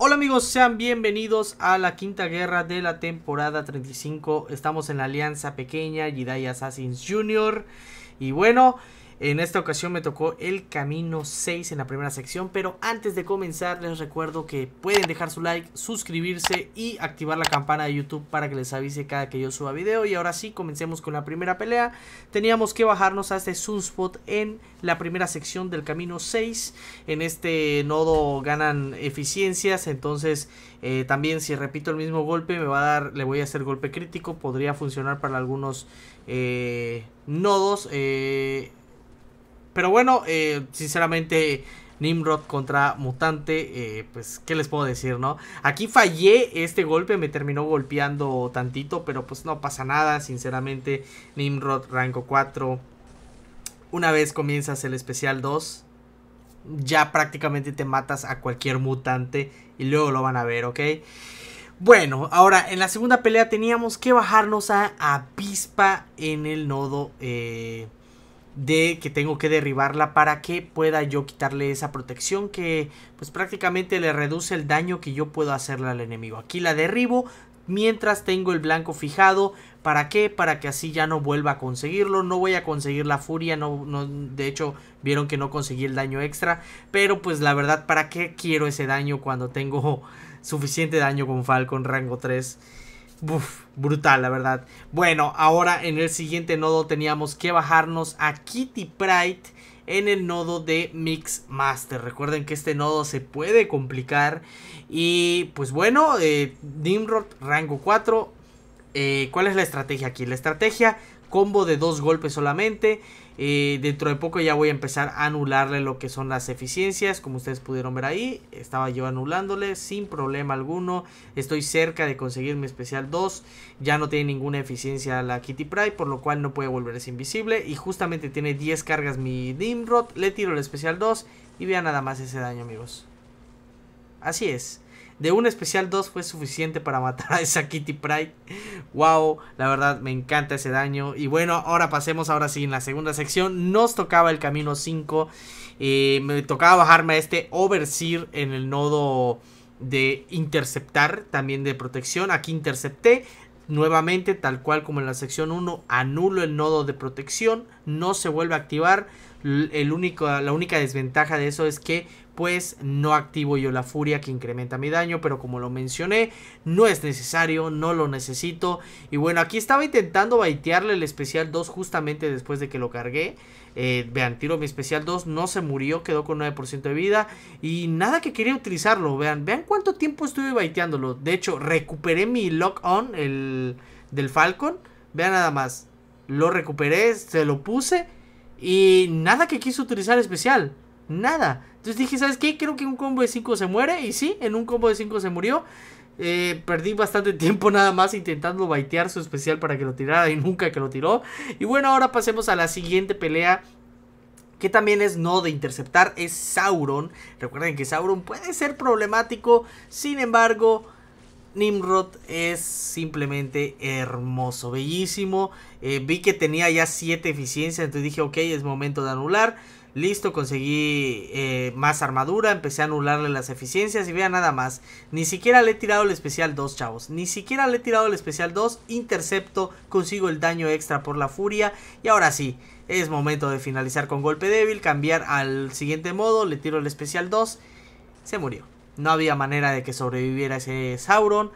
Hola amigos, sean bienvenidos a la quinta guerra de la temporada 35. Estamos en la alianza pequeña Jedi Assassins Jr Y bueno, en esta ocasión me tocó el camino 6 en la primera sección, pero antes de comenzar les recuerdo que pueden dejar su like, suscribirse y activar la campana de YouTube para que les avise cada que yo suba video. Y ahora sí, comencemos con la primera pelea. Teníamos que bajarnos a este Sunspot en la primera sección del camino 6. En este nodo ganan eficiencias, entonces eh, también si repito el mismo golpe me va a dar, le voy a hacer golpe crítico, podría funcionar para algunos eh, nodos. Eh, pero bueno, eh, sinceramente, Nimrod contra Mutante, eh, pues, ¿qué les puedo decir, no? Aquí fallé este golpe, me terminó golpeando tantito, pero pues no pasa nada, sinceramente. Nimrod, rango 4. Una vez comienzas el especial 2, ya prácticamente te matas a cualquier mutante y luego lo van a ver, ¿ok? Bueno, ahora en la segunda pelea teníamos que bajarnos a Avispa en el nodo eh, de que tengo que derribarla para que pueda yo quitarle esa protección que pues prácticamente le reduce el daño que yo puedo hacerle al enemigo. Aquí la derribo mientras tengo el blanco fijado. ¿Para qué? Para que así ya no vuelva a conseguirlo. No voy a conseguir la furia. No, de hecho, vieron que no conseguí el daño extra. Pero pues la verdad, ¿para qué quiero ese daño cuando tengo suficiente daño con Falcon rango 3? brutal, la verdad. Bueno, ahora en el siguiente nodo teníamos que bajarnos a Kitty Pride en el nodo de Mix Master. Recuerden que este nodo se puede complicar. Y pues bueno, eh, Nimrod rango 4. Eh, ¿Cuál es la estrategia aquí? La estrategia combo de dos golpes solamente. Eh, dentro de poco ya voy a empezar a anularle lo que son las eficiencias. Como ustedes pudieron ver ahí, estaba yo anulándole sin problema alguno. Estoy cerca de conseguir mi especial 2. Ya no tiene ninguna eficiencia la Kitty Pry, por lo cual no puede volverse invisible. Y justamente tiene 10 cargas mi Dimrod. Le tiro el especial 2 y vea nada más ese daño, amigos. Así es. De un especial 2 fue suficiente para matar a esa Kitty Pride. Wow, la verdad me encanta ese daño. Y bueno, ahora pasemos ahora sí en la segunda sección. Nos tocaba el camino 5. Eh, me tocaba bajarme a este Overseer en el nodo de interceptar, también de protección. Aquí intercepté. Nuevamente, tal cual como en la sección 1, anulo el nodo de protección, no se vuelve a activar, el único, la única desventaja de eso es que pues no activo yo la furia que incrementa mi daño, pero como lo mencioné, no es necesario, no lo necesito. Y bueno, aquí estaba intentando baitearle el especial 2 justamente después de que lo cargué. Eh, vean, tiro mi especial 2, no se murió, quedó con 9% de vida y nada que quería utilizarlo. Vean, vean cuánto tiempo estuve baiteándolo. De hecho, recuperé mi lock on el, del Falcon. Vean nada más, lo recuperé, se lo puse y nada que quiso utilizar especial. Nada. Entonces dije, ¿sabes qué? Creo que un combo de 5 se muere. Y sí, en un combo de 5 se murió. Eh, perdí bastante tiempo nada más intentando baitear su especial para que lo tirara y nunca que lo tiró. Y bueno, ahora pasemos a la siguiente pelea que también es no de interceptar, es Sauron. Recuerden que Sauron puede ser problemático, sin embargo, Nimrod es simplemente hermoso, bellísimo. Eh, vi que tenía ya 7 eficiencias, entonces dije, ok, es momento de anular. Listo, conseguí eh, más armadura, empecé a anularle las eficiencias y vean nada más. Ni siquiera le he tirado el especial 2, chavos. Ni siquiera le he tirado el especial 2, intercepto, consigo el daño extra por la furia. Y ahora sí, es momento de finalizar con golpe débil, cambiar al siguiente modo, le tiro el especial 2, se murió. No había manera de que sobreviviera ese Sauron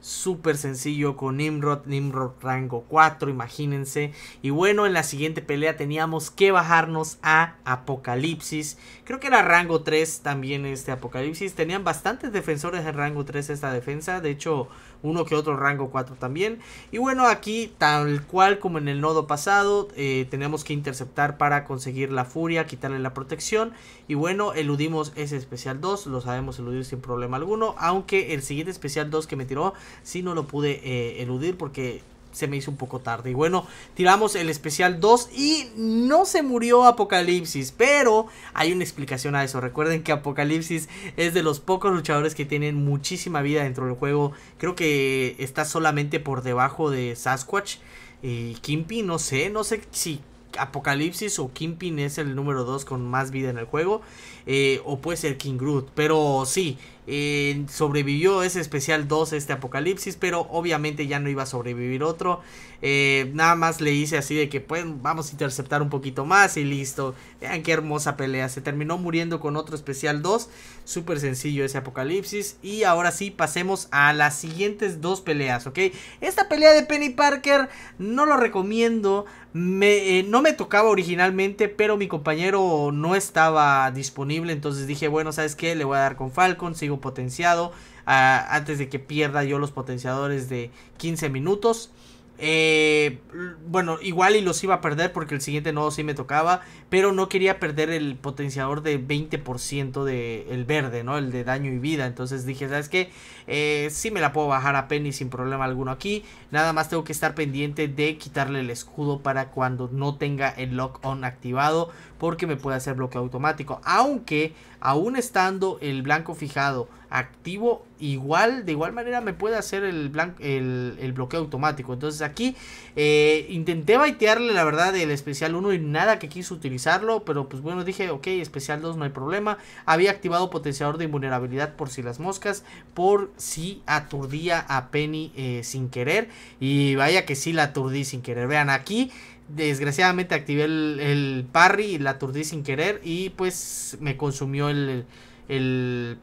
súper sencillo con Nimrod, Nimrod rango 4, imagínense. Y bueno, en la siguiente pelea teníamos que bajarnos a Apocalipsis. Creo que era rango 3 también este Apocalipsis. Tenían bastantes defensores de rango 3 esta defensa. De hecho, uno que otro rango 4 también. Y bueno, aquí tal cual como en el nodo pasado, eh, tenemos que interceptar para conseguir la furia, quitarle la protección. Y bueno, eludimos ese especial 2, lo sabemos eludir sin problema alguno. Aunque el siguiente especial 2 que me tiró si no lo pude eh, eludir porque se me hizo un poco tarde. Y bueno, tiramos el especial 2 y no se murió Apocalipsis, pero hay una explicación a eso. Recuerden que Apocalipsis es de los pocos luchadores que tienen muchísima vida dentro del juego. Creo que está solamente por debajo de Sasquatch y Kimpi, no sé, no sé si Apocalipsis o Kimpin es el número 2 con más vida en el juego. Eh, o puede ser King Groot. Pero sí, eh, sobrevivió ese especial 2, este apocalipsis, pero obviamente ya no iba a sobrevivir otro. Eh, nada más le hice así de que, pues, vamos a interceptar un poquito más y listo. Vean qué hermosa pelea. Se terminó muriendo con otro especial 2. Súper sencillo ese apocalipsis. Y ahora sí, pasemos a las siguientes dos peleas, ¿ok? Esta pelea de Penny Parker no lo recomiendo. Eh, no me tocaba originalmente, pero mi compañero no estaba disponible. Entonces dije, bueno, ¿sabes qué? Le voy a dar con Falcon, sigo potenciado. Ah, antes de que pierda yo los potenciadores de 15 minutos. Eh, bueno, igual y los iba a perder porque el siguiente nodo sí me tocaba, pero no quería perder el potenciador de 20% del verde, ¿no? El de daño y vida. Entonces dije, ¿sabes qué? Eh, sí me la puedo bajar a Penny sin problema alguno aquí. Nada más tengo que estar pendiente de quitarle el escudo para cuando no tenga el lock-on activado, porque me puede hacer bloqueo automático. Aunque, aún estando el blanco fijado activo, igual, de igual manera me puede hacer el, el, bloqueo automático. Entonces aquí eh, intenté baitearle la verdad el especial 1 y nada que quiso utilizarlo, pero pues bueno, dije, ok, especial 2 no hay problema. Había activado potenciador de invulnerabilidad por si las moscas, por si aturdía a Penny eh, sin querer. Y vaya que sí la aturdí sin querer. Vean, aquí desgraciadamente activé el, el parry y la aturdí sin querer y pues me consumió el, el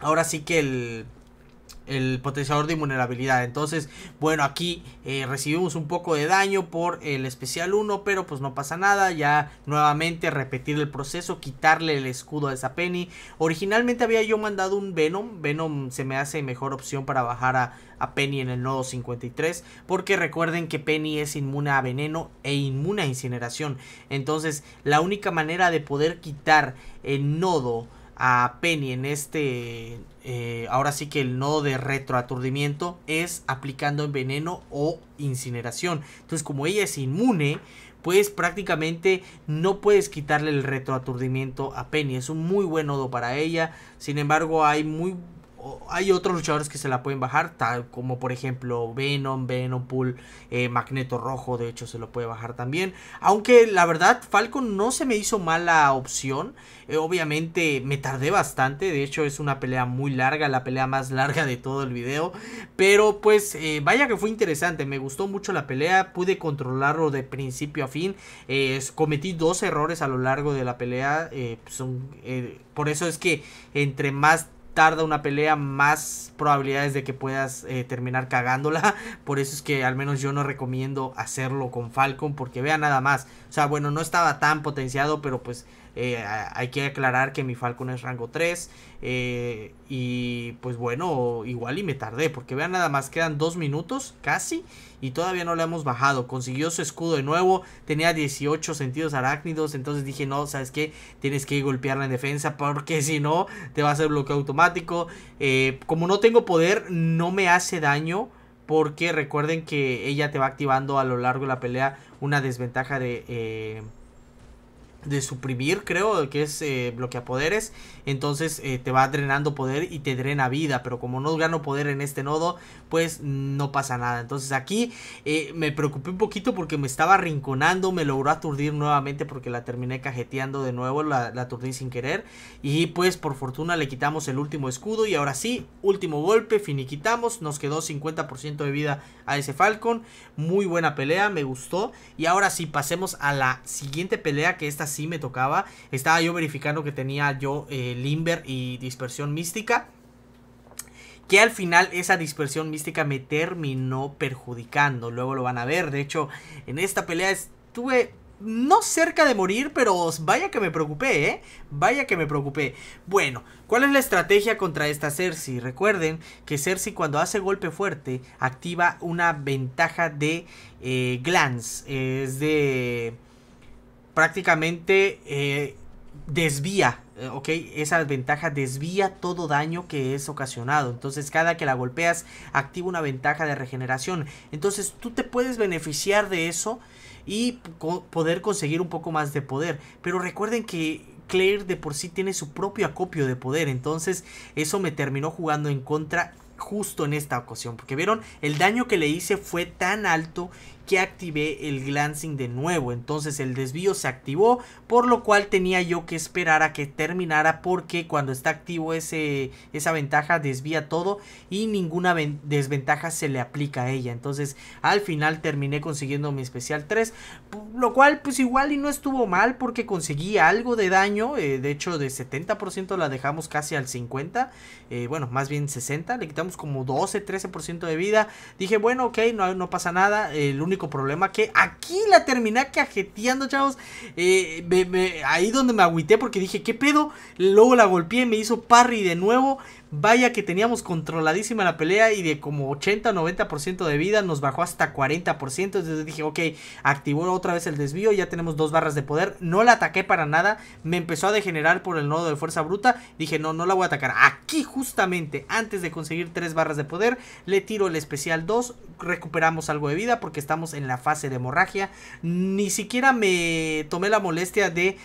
ahora sí que el, el potenciador de invulnerabilidad. Entonces, bueno, aquí eh, recibimos un poco de daño por el especial 1, pero pues no pasa nada. Ya nuevamente repetir el proceso, quitarle el escudo a esa Penny. Originalmente había yo mandado un Venom. Venom se me hace mejor opción para bajar a, a Penny en el nodo 53. Porque recuerden que Penny es inmune a veneno e inmune a incineración. Entonces, la única manera de poder quitar el nodo a Penny en este, eh, ahora sí que el nodo de retroaturdimiento es aplicando veneno o incineración. Entonces como ella es inmune, pues prácticamente no puedes quitarle el retroaturdimiento a Penny. Es un muy buen nodo para ella. Sin embargo, hay muy hay otros luchadores que se la pueden bajar, tal como por ejemplo Venom, Venom Pool, eh, Magneto Rojo, de hecho se lo puede bajar también. Aunque la verdad Falcon no se me hizo mala opción, eh, obviamente me tardé bastante, de hecho es una pelea muy larga, la pelea más larga de todo el video, pero pues eh, vaya que fue interesante, me gustó mucho la pelea, pude controlarlo de principio a fin, cometí dos errores a lo largo de la pelea, por eso es que entre más tarda una pelea, más probabilidades de que puedas eh, terminar cagándola. Por eso es que al menos yo no recomiendo hacerlo con Falcon, porque vea nada más. O sea, bueno, no estaba tan potenciado, pero pues eh, hay que aclarar que mi Falcon es rango 3. Eh, y pues bueno, igual y me tardé. Porque vean nada más, quedan 2 minutos casi. Y todavía no le hemos bajado. Consiguió su escudo de nuevo. Tenía 18 sentidos arácnidos. Entonces dije, no, ¿sabes qué? Tienes que golpearla en defensa. Porque si no, te va a hacer bloqueo automático. Eh, como no tengo poder, no me hace daño porque recuerden que ella te va activando a lo largo de la pelea una desventaja de de suprimir, creo, que es eh, bloquea poderes. Entonces eh, te va drenando poder y te drena vida. Pero como no gano poder en este nodo, pues no pasa nada. Entonces aquí eh, me preocupé un poquito porque me estaba rinconando. Me logró aturdir nuevamente porque la terminé cajeteando de nuevo. La, la aturdí sin querer. Y pues por fortuna le quitamos el último escudo. Y ahora sí, último golpe, finiquitamos. Nos quedó 50% de vida a ese Falcon. Muy buena pelea, me gustó. Y ahora sí, pasemos a la siguiente pelea que esta sí sí me tocaba. Estaba yo verificando que tenía yo eh, Limber y Dispersión Mística. Que al final esa dispersión mística me terminó perjudicando. Luego lo van a ver. De hecho, en esta pelea estuve no cerca de morir, pero vaya que me preocupé, ¿eh? Vaya que me preocupé. Bueno, ¿cuál es la estrategia contra esta Cersei? Recuerden que Cersei cuando hace golpe fuerte activa una ventaja de eh, glance, es de prácticamente eh, desvía, eh, ¿ok? Esa ventaja desvía todo daño que es ocasionado. Entonces cada que la golpeas activa una ventaja de regeneración. Entonces tú te puedes beneficiar de eso y poder conseguir un poco más de poder. Pero recuerden que Claire de por sí tiene su propio acopio de poder. Entonces eso me terminó jugando en contra justo en esta ocasión. Porque vieron, el daño que le hice fue tan alto que activé el glancing de nuevo. Entonces el desvío se activó, por lo cual tenía yo que esperar a que terminara porque cuando está activo ese, esa ventaja desvía todo y ninguna desventaja se le aplica a ella. Entonces al final terminé consiguiendo mi especial 3, lo cual pues igual y no estuvo mal porque conseguí algo de daño. Eh, de hecho de 70% la dejamos casi al 50%, eh, bueno más bien 60%, le quitamos como 12-13% de vida. Dije bueno ok, no, no pasa nada, el único problema que aquí la terminé cajeteando, chavos. Eh, ahí donde me agüité porque dije, ¿qué pedo? Luego la golpeé, me hizo parry de nuevo. Vaya que teníamos controladísima la pelea y de como 80-90% de vida nos bajó hasta 40%. Entonces dije, ok, activó otra vez el desvío, ya tenemos dos barras de poder. No la ataqué para nada, me empezó a degenerar por el nodo de fuerza bruta. Dije, no, no la voy a atacar. Aquí justamente, antes de conseguir tres barras de poder, le tiro el especial 2, recuperamos algo de vida porque estamos en la fase de hemorragia. Ni siquiera me tomé la molestia de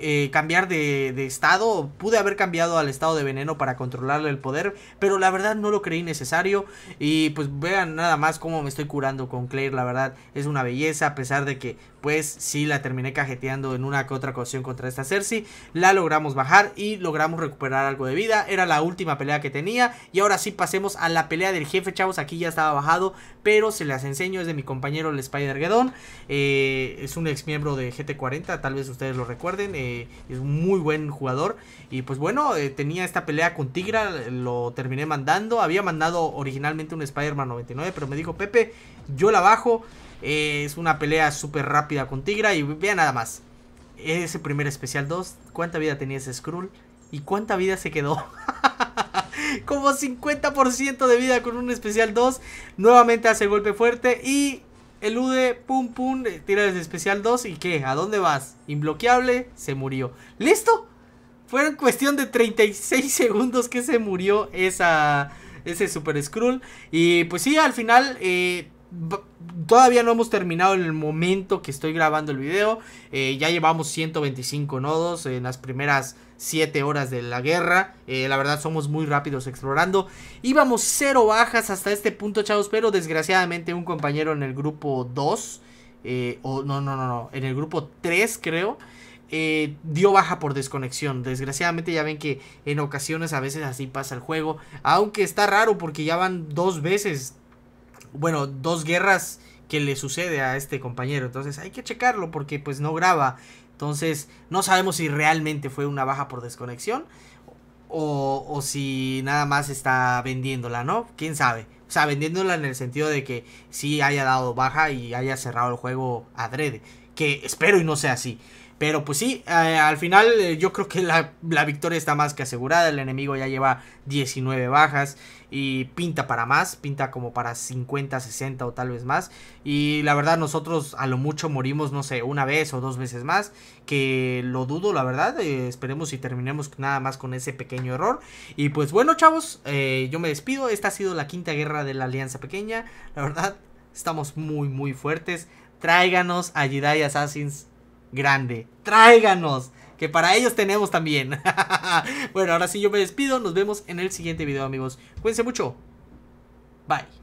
eh, cambiar de estado. Pude haber cambiado al estado de veneno para controlar el poder, pero la verdad no lo creí necesario y pues vean nada más como me estoy curando con Claire, la verdad es una belleza a pesar de que si pues sí la terminé cajeteando en una que otra ocasión contra esta Cersei. La logramos bajar y logramos recuperar algo de vida. Era la última pelea que tenía. Y ahora sí pasemos a la pelea del jefe, chavos. Aquí ya estaba bajado, pero se las enseño. Es de mi compañero el Spider gedón eh, es un ex miembro de GT40, tal vez ustedes lo recuerden. Eh, es un muy buen jugador. Y pues bueno, eh, tenía esta pelea con Tigra. Lo terminé mandando. Había mandado originalmente un Spider-Man 99, pero me dijo Pepe, yo la bajo es una pelea súper rápida con Tigra. Y vea nada más. Ese primer especial 2. ¿Cuánta vida tenía ese Skrull? ¿Y cuánta vida se quedó? Como 50% de vida con un especial 2. Nuevamente hace el golpe fuerte y elude, pum pum, tira el especial 2 y ¿qué? ¿A dónde vas? Inbloqueable, se murió. ¿Listo? Fueron cuestión de 36 segundos que se murió esa, ese Super Skrull. Y pues sí, al final... Eh, Todavía no hemos terminado en el momento que estoy grabando el video. Eh, ya llevamos 125 nodos en las primeras 7 horas de la guerra. Eh, la verdad somos muy rápidos explorando. Íbamos cero bajas hasta este punto, chavos. Pero desgraciadamente un compañero en el grupo 2. Eh, o no, no, no, no. En el grupo 3 creo. dio baja por desconexión. Desgraciadamente ya ven que en ocasiones a veces así pasa el juego. Aunque está raro porque ya van dos veces bueno, dos guerras que le sucede a este compañero. Entonces hay que checarlo porque pues no graba. Entonces no sabemos si realmente fue una baja por desconexión o, si nada más está vendiéndola, ¿no? ¿Quién sabe? O sea, vendiéndola en el sentido de que sí haya dado baja y haya cerrado el juego adrede. Que espero y no sea así. Pero pues sí, eh, al final eh, yo creo que la, victoria está más que asegurada. El enemigo ya lleva 19 bajas y pinta para más, pinta como para 50, 60 o tal vez más. Y la verdad nosotros a lo mucho morimos, no sé, una vez o dos veces más, que lo dudo, la verdad. Eh, esperemos y terminemos nada más con ese pequeño error. Y pues bueno, chavos, yo me despido. Esta ha sido la quinta guerra de la Alianza Pequeña. La verdad, estamos muy, muy fuertes. Tráiganos a Jedi Assassins grande. Tráiganos, que para ellos tenemos también. bueno, ahora sí yo me despido. Nos vemos en el siguiente video, amigos. Cuídense mucho. Bye.